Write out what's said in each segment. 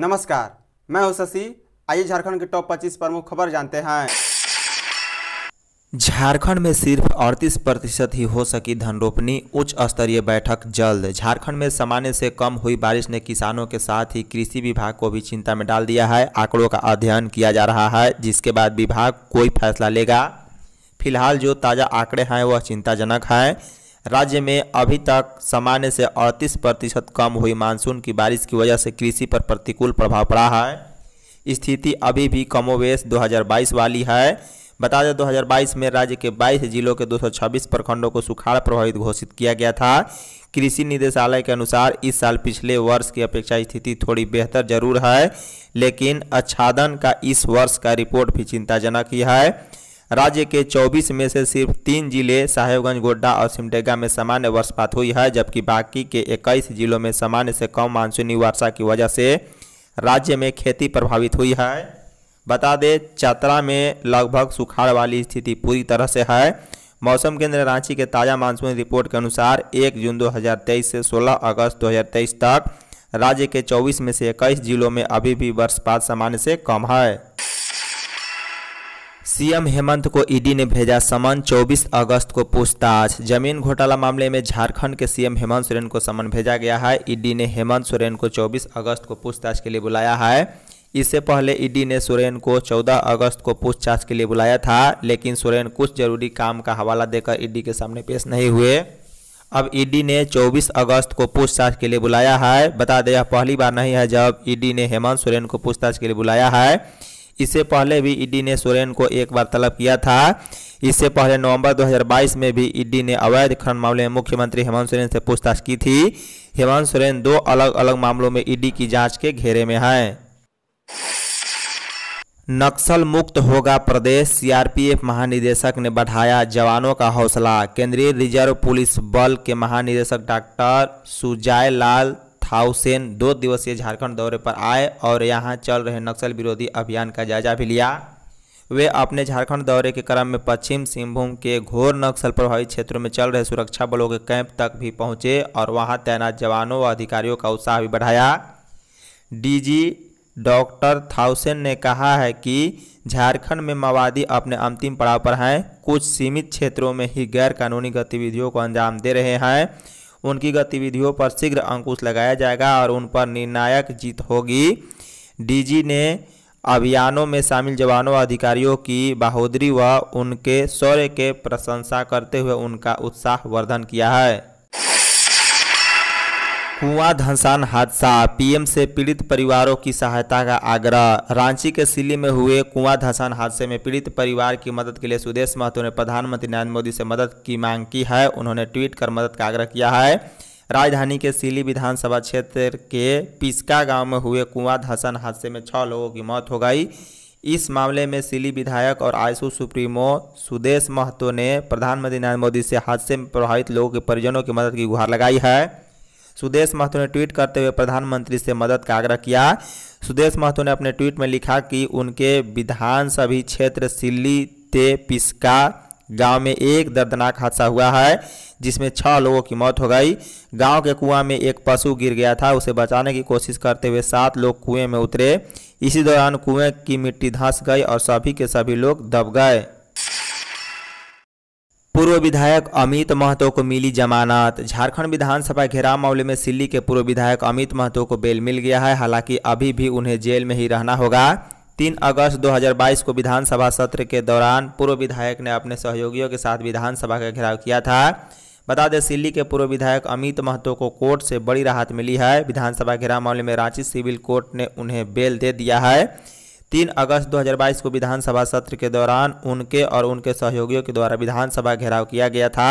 नमस्कार मैं हूं शशि आइए झारखंड के टॉप 25 प्रमुख खबर जानते हैं झारखंड में सिर्फ अड़तीस प्रतिशत ही हो सकी धन रोपनी उच्च स्तरीय बैठक जल्द झारखंड में सामान्य से कम हुई बारिश ने किसानों के साथ ही कृषि विभाग को भी चिंता में डाल दिया है आंकड़ों का अध्ययन किया जा रहा है जिसके बाद विभाग कोई फैसला लेगा फिलहाल जो ताज़ा आंकड़े हैं वह चिंताजनक हैं राज्य में अभी तक सामान्य से 38 प्रतिशत कम हुई मानसून की बारिश की वजह से कृषि पर प्रतिकूल प्रभाव पड़ा है स्थिति अभी भी कमोवेश 2022 वाली है बता दें 2022 में राज्य के 22 जिलों के 226 प्रखंडों को सुखाड़ प्रभावित घोषित किया गया था कृषि निदेशालय के अनुसार इस साल पिछले वर्ष की अपेक्षा स्थिति थोड़ी बेहतर जरूर है लेकिन आच्छादन का इस वर्ष का रिपोर्ट भी चिंताजनक ही है राज्य के 24 में से सिर्फ तीन जिले साहेबगंज गोड्डा और सिमडेगा में सामान्य वर्षपात हुई है जबकि बाकी के 21 जिलों में सामान्य से कम मानसूनी वर्षा की वजह से राज्य में खेती प्रभावित हुई है बता दें चतरा में लगभग सुखाड़ वाली स्थिति पूरी तरह से है मौसम केंद्र रांची के ताज़ा मानसून रिपोर्ट के अनुसार एक जून दो से सोलह अगस्त दो तक राज्य के 24 में से इक्कीस जिलों में अभी भी वर्षपात सामान्य से कम है सीएम हेमंत को ईडी ने भेजा समन 24 अगस्त को पूछताछ जमीन घोटाला मामले में झारखंड के सीएम हेमंत सोरेन को समन भेजा गया है ईडी ने हेमंत सोरेन को 24 अगस्त को पूछताछ के लिए बुलाया है इससे पहले ईडी ने सोरेन को 14 अगस्त को पूछताछ के लिए बुलाया था लेकिन सोरेन कुछ जरूरी काम का हवाला देकर ईडी के सामने पेश नहीं हुए अब ईडी ने 24 अगस्त को पूछताछ के लिए बुलाया है बता दें यह पहली बार नहीं है जब ईडी ने हेमंत सोरेन को पूछताछ के लिए बुलाया है इससे पहले भी ईडी ने सोरेन को एक बार तलब किया था इससे पहले नवंबर 2022 में भी ईडी ने अवैध खनन मामले में मुख्यमंत्री हेमंत सोरेन से पूछताछ की थी हेमंत सोरेन दो अलग अलग मामलों में ईडी की जांच के घेरे में हैं नक्सल मुक्त होगा प्रदेश सीआरपीएफ महानिदेशक ने बढ़ाया जवानों का हौसला केंद्रीय रिजर्व पुलिस बल के महानिदेशक डॉक्टर सुजाय लाल थाउसेन दो दिवसीय झारखंड दौरे पर आए और यहां चल रहे नक्सल विरोधी अभियान का जायजा भी लिया वे अपने झारखंड दौरे के क्रम में पश्चिम सिंहभूम के घोर नक्सल प्रभावित क्षेत्रों में चल रहे सुरक्षा बलों के कैंप तक भी पहुंचे और वहां तैनात जवानों व अधिकारियों का उत्साह भी बढ़ाया डीजी डॉक्टर थाउसेन ने कहा है कि झारखंड में माओवादी अपने अंतिम पड़ाव पर हैं कुछ सीमित क्षेत्रों में ही गैर कानूनी गतिविधियों को अंजाम दे रहे हैं उनकी गतिविधियों पर शीघ्र अंकुश लगाया जाएगा और उन पर निर्णायक जीत होगी डीजी ने अभियानों में शामिल जवानों और अधिकारियों की बहादुरी व उनके शौर्य के प्रशंसा करते हुए उनका उत्साह वर्धन किया है कुआं धनसान हादसा पीएम से पीड़ित परिवारों की सहायता का आग्रह रांची के सिली में हुए कुआं धनसान हादसे में पीड़ित परिवार की मदद के लिए सुदेश महतो ने प्रधानमंत्री नरेंद्र मोदी से मदद की मांग की है उन्होंने ट्वीट कर मदद का आग्रह किया है राजधानी के सिली विधानसभा क्षेत्र के पिस्का गाँव में हुए कुआं धसन हादसे में छः लोगों की मौत हो गई इस मामले में सिली विधायक और आयसु सुप्रीमो सुदेश महतो ने प्रधानमंत्री नरेंद्र मोदी से हादसे में प्रभावित लोगों के परिजनों की मदद की गुहार लगाई है सुदेश महतो ने ट्वीट करते हुए प्रधानमंत्री से मदद का आग्रह किया सुदेश महतो ने अपने ट्वीट में लिखा कि उनके विधानसभा क्षेत्र सिल्ली ते पिस्का गांव में एक दर्दनाक हादसा हुआ है जिसमें छः लोगों की मौत हो गई गांव के कुआं में एक पशु गिर गया था उसे बचाने की कोशिश करते हुए सात लोग कुएं में उतरे इसी दौरान कुएं की मिट्टी धंस गई और सभी के सभी लोग दब गए पूर्व विधायक अमित महतो को मिली जमानत झारखंड विधानसभा घेराव मामले में सिल्ली के पूर्व विधायक अमित महतो को बेल मिल गया है हालांकि अभी भी उन्हें जेल में ही रहना होगा तीन अगस्त 2022 को विधानसभा सत्र के दौरान पूर्व विधायक ने अपने सहयोगियों के साथ विधानसभा का घेराव किया था बता दें सिल्ली के पूर्व विधायक अमित महतो को कोर्ट से बड़ी राहत मिली है विधानसभा घेराव मामले में रांची सिविल कोर्ट ने उन्हें बेल दे दिया है तीन अगस्त 2022 को विधानसभा सत्र के दौरान उनके और उनके सहयोगियों के द्वारा विधानसभा घेराव किया गया था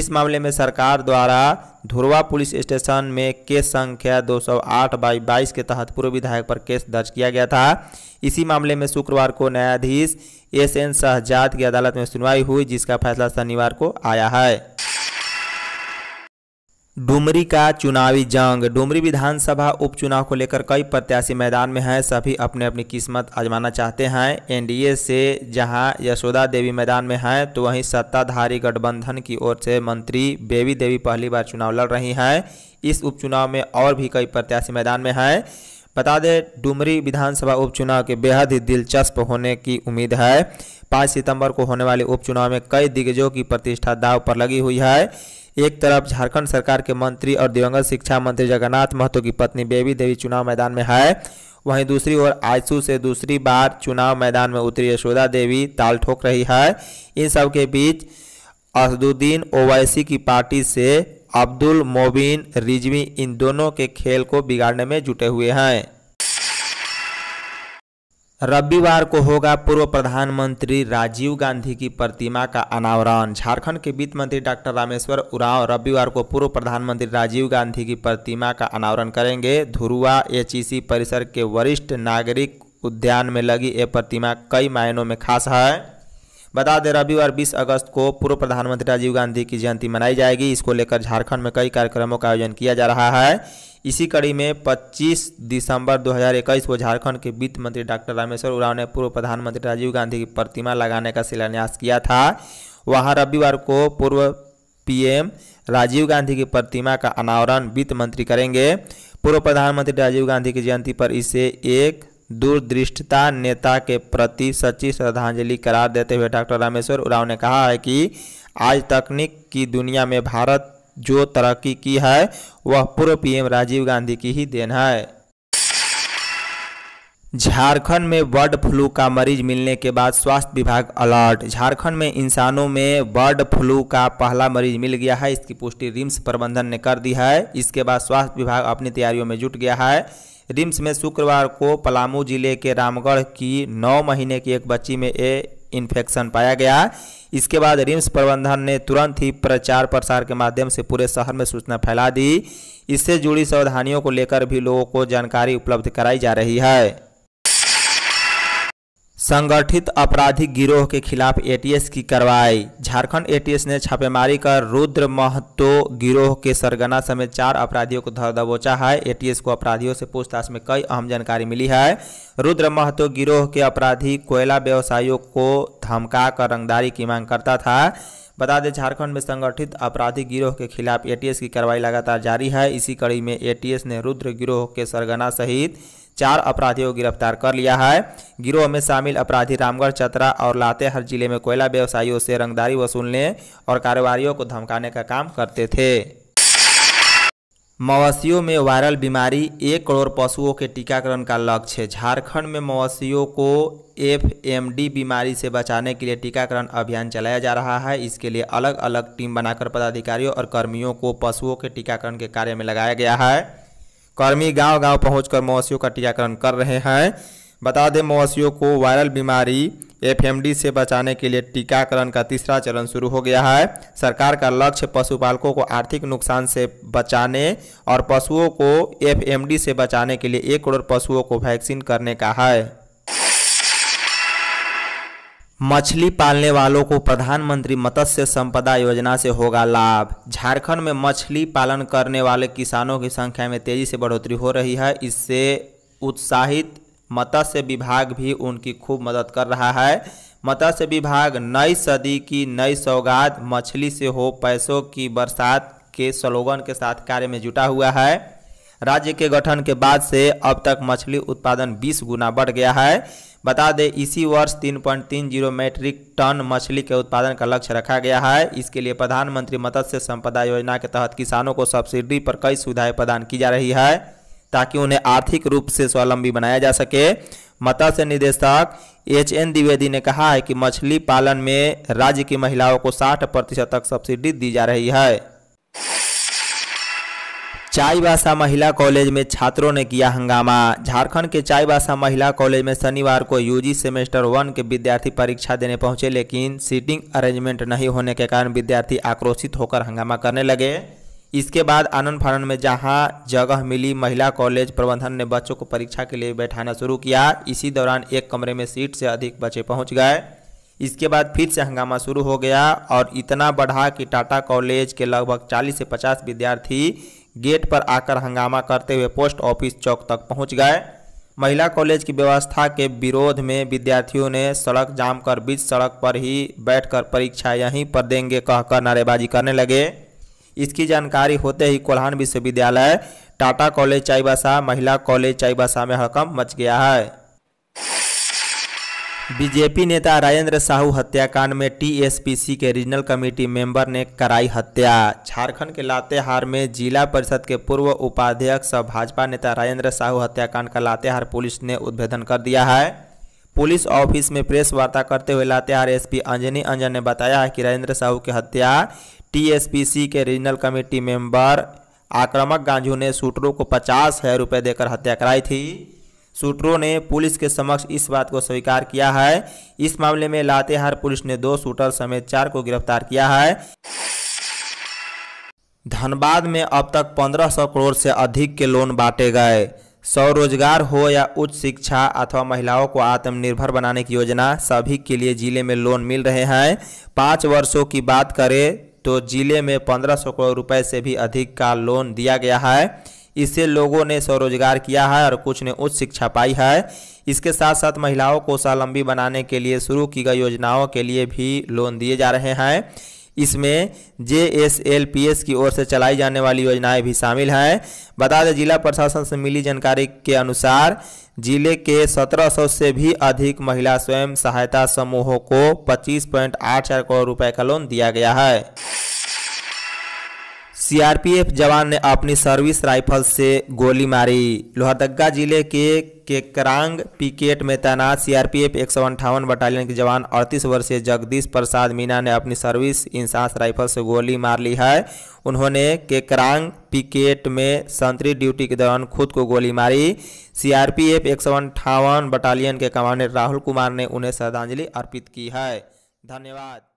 इस मामले में सरकार द्वारा धुरवा पुलिस स्टेशन में केस संख्या 208 बाई बाईस के तहत पूर्व विधायक पर केस दर्ज किया गया था इसी मामले में शुक्रवार को न्यायाधीश एस एन शहजाद की अदालत में सुनवाई हुई जिसका फैसला शनिवार को आया है डुमरी का चुनावी जंग डुमरी विधानसभा उपचुनाव को लेकर कई प्रत्याशी मैदान में हैं सभी अपने अपनी किस्मत आजमाना चाहते हैं एनडीए से जहां यशोदा देवी मैदान में हैं तो वहीं सत्ताधारी गठबंधन की ओर से मंत्री बेबी देवी पहली बार चुनाव लड़ रही हैं इस उपचुनाव में और भी कई प्रत्याशी मैदान में हैं बता दें डुमरी विधानसभा उपचुनाव के बेहद ही दिलचस्प होने की उम्मीद है पाँच सितंबर को होने वाले उपचुनाव में कई दिग्गजों की प्रतिष्ठा दाव पर लगी हुई है एक तरफ झारखंड सरकार के मंत्री और दिवंगत शिक्षा मंत्री जगन्नाथ महतो की पत्नी बेबी देवी चुनाव मैदान में है वहीं दूसरी ओर आयसू से दूसरी बार चुनाव मैदान में उतरी यशोदा देवी ताल ठोक रही है इन सब के बीच असदुद्दीन ओवैसी की पार्टी से अब्दुल मोबिन रिजवी इन दोनों के खेल को बिगाड़ने में जुटे हुए हैं रविवार को होगा पूर्व प्रधानमंत्री राजीव गांधी की प्रतिमा का अनावरण झारखंड के वित्त मंत्री डॉक्टर रामेश्वर उरांव रविवार को पूर्व प्रधानमंत्री राजीव गांधी की प्रतिमा का अनावरण करेंगे धुरुआ एचईसी परिसर के वरिष्ठ नागरिक उद्यान में लगी यह प्रतिमा कई मायनों में खास है बता दें रविवार बीस अगस्त को पूर्व प्रधानमंत्री राजीव गांधी की जयंती मनाई जाएगी इसको लेकर झारखंड में कई कार्यक्रमों का आयोजन किया जा रहा है इसी कड़ी में 25 दिसंबर 2021 को झारखंड के वित्त मंत्री डॉक्टर रामेश्वर उरांव ने पूर्व प्रधानमंत्री राजीव गांधी की प्रतिमा लगाने का शिलान्यास किया था वहाँ रविवार को पूर्व पीएम राजीव गांधी की प्रतिमा का अनावरण वित्त मंत्री करेंगे पूर्व प्रधानमंत्री राजीव गांधी की जयंती पर इसे एक दूरदृष्टता नेता के प्रति सच्ची श्रद्धांजलि करार देते हुए डॉक्टर रामेश्वर उराव ने कहा है कि आज तकनीक की दुनिया में भारत जो तरक्की की है वह पूर्व पीएम राजीव गांधी की ही देन है झारखंड में बर्ड फ्लू का मरीज मिलने के बाद स्वास्थ्य विभाग अलर्ट झारखंड में इंसानों में बर्ड फ्लू का पहला मरीज मिल गया है इसकी पुष्टि रिम्स प्रबंधन ने कर दी है इसके बाद स्वास्थ्य विभाग अपनी तैयारियों में जुट गया है रिम्स में शुक्रवार को पलामू जिले के रामगढ़ की नौ महीने की एक बच्ची में ए इन्फेक्शन पाया गया इसके बाद रिम्स प्रबंधन ने तुरंत ही प्रचार प्रसार के माध्यम से पूरे शहर में सूचना फैला दी इससे जुड़ी सावधानियों को लेकर भी लोगों को जानकारी उपलब्ध कराई जा रही है संगठित अपराधी गिरोह के खिलाफ एटीएस की कार्रवाई झारखंड एटीएस ने छापेमारी कर रुद्र महतो गिरोह के सरगना समेत चार अपराधियों को धर दबोचा है एटीएस को अपराधियों से पूछताछ में कई अहम जानकारी मिली है रुद्र महतो गिरोह के अपराधी कोयला व्यवसायियों को धमका कर रंगदारी की मांग करता था बता दें झारखंड में संगठित अपराधी गिरोह के खिलाफ एटीएस की कार्रवाई लगातार जारी है इसी कड़ी में एटीएस ने रुद्र गिरोह के सरगना सहित चार अपराधियों को गिरफ्तार कर लिया है गिरोह में शामिल अपराधी रामगढ़ चतरा और लातेहार जिले में कोयला व्यवसायियों से रंगदारी वसूलने और कारोबारियों को धमकाने का काम करते थे मवेशियों में वायरल बीमारी एक करोड़ पशुओं के टीकाकरण का लक्ष्य झारखंड में मवेशियों को एफएमडी बीमारी से बचाने के लिए टीकाकरण अभियान चलाया जा रहा है इसके लिए अलग अलग टीम बनाकर पदाधिकारियों और कर्मियों को पशुओं के टीकाकरण के कार्य में लगाया गया है कर्मी गांव गांव पहुंचकर मवासियों का टीकाकरण कर रहे हैं बता दें मवासियों को वायरल बीमारी एफएमडी से बचाने के लिए टीकाकरण का तीसरा चरण शुरू हो गया है सरकार का लक्ष्य पशुपालकों को आर्थिक नुकसान से बचाने और पशुओं को एफएमडी से बचाने के लिए एक करोड़ पशुओं को वैक्सीन करने का है मछली पालने वालों को प्रधानमंत्री मत्स्य संपदा योजना से होगा लाभ झारखंड में मछली पालन करने वाले किसानों की संख्या में तेजी से बढ़ोतरी हो रही है इससे उत्साहित मत्स्य विभाग भी उनकी खूब मदद कर रहा है मत्स्य विभाग नई सदी की नई सौगात मछली से हो पैसों की बरसात के स्लोगन के साथ कार्य में जुटा हुआ है राज्य के गठन के बाद से अब तक मछली उत्पादन 20 गुना बढ़ गया है बता दें इसी वर्ष 3.30 मेट्रिक टन मछली के उत्पादन का लक्ष्य रखा गया है इसके लिए प्रधानमंत्री मत्स्य संपदा योजना के तहत किसानों को सब्सिडी पर कई सुविधाएं प्रदान की जा रही है ताकि उन्हें आर्थिक रूप से स्वावलंबी बनाया जा सके मत्स्य निदेशक एच एन द्विवेदी ने कहा है कि मछली पालन में राज्य की महिलाओं को 60 प्रतिशत तक सब्सिडी दी जा रही है चाईबासा महिला कॉलेज में छात्रों ने किया हंगामा झारखंड के चाईबासा महिला कॉलेज में शनिवार को यूजी सेमेस्टर वन के विद्यार्थी परीक्षा देने पहुंचे लेकिन सीटिंग अरेंजमेंट नहीं होने के कारण विद्यार्थी आक्रोशित होकर हंगामा करने लगे इसके बाद आनंद फानन में जहां जगह मिली महिला कॉलेज प्रबंधन ने बच्चों को परीक्षा के लिए बैठाना शुरू किया इसी दौरान एक कमरे में सीट से अधिक बच्चे पहुँच गए इसके बाद फिर से हंगामा शुरू हो गया और इतना बढ़ा कि टाटा कॉलेज के लगभग 40 से 50 विद्यार्थी गेट पर आकर हंगामा करते हुए पोस्ट ऑफिस चौक तक पहुंच गए महिला कॉलेज की व्यवस्था के विरोध में विद्यार्थियों ने सड़क जाम कर बीच सड़क पर ही बैठकर परीक्षा यहीं पर देंगे कहकर नारेबाजी करने लगे इसकी जानकारी होते ही कोल्हान विश्वविद्यालय टाटा कॉलेज चाईबासा महिला कॉलेज चाईबासा में हकम मच गया है बीजेपी नेता राजेंद्र साहू हत्याकांड में टीएसपीसी के रीजनल कमेटी मेंबर ने कराई हत्या झारखंड के लातेहार में जिला परिषद के पूर्व उपाध्यक्ष और भाजपा नेता राजेंद्र साहू हत्याकांड का लातेहार पुलिस ने उद्भेदन कर दिया है पुलिस ऑफिस में प्रेस वार्ता करते हुए लातेहार एसपी अंजनी अंजन ने बताया है कि राजेंद्र साहू की हत्या टीएसपीसी के रीजनल कमेटी मेंबर आक्रामक गांझू ने शूटरों को पचास हज़ार रुपये देकर हत्या कराई थी शूटरों ने पुलिस के समक्ष इस बात को स्वीकार किया है इस मामले में लातेहार पुलिस ने दो शूटर समेत चार को गिरफ्तार किया है धनबाद में अब तक 1500 करोड़ से अधिक के लोन बांटे गए स्वरोजगार हो या उच्च शिक्षा अथवा महिलाओं को आत्मनिर्भर बनाने की योजना सभी के लिए जिले में लोन मिल रहे हैं पाँच वर्षों की बात करें तो जिले में 1500 करोड़ रुपए से भी अधिक का लोन दिया गया है इससे लोगों ने स्वरोजगार किया है और कुछ ने उच्च शिक्षा पाई है इसके साथ साथ महिलाओं को स्वावलंबी बनाने के लिए शुरू की गई योजनाओं के लिए भी लोन दिए जा रहे हैं इसमें J S L P S की ओर से चलाई जाने वाली योजनाएं भी शामिल हैं बता दें जिला प्रशासन से मिली जानकारी के अनुसार जिले के 1700 से भी अधिक महिला स्वयं सहायता समूहों को 25.84 करोड़ रुपए का लोन दिया गया है सीआरपीएफ जवान ने अपनी सर्विस राइफल से गोली मारी लोहरदगा जिले के केकरांग पिकेट में तैनात सीआरपीएफ एक सौ अंठावन बटालियन के जवान अड़तीस वर्षीय जगदीश प्रसाद मीना ने अपनी सर्विस इंसास राइफल से गोली मार ली है उन्होंने केकरांग पिकेट में संतरी ड्यूटी के दौरान खुद को गोली मारी सीआरपीएफ एक सौ अंठावन बटालियन के कमांडर राहुल कुमार ने उन्हें श्रद्धांजलि अर्पित की है धन्यवाद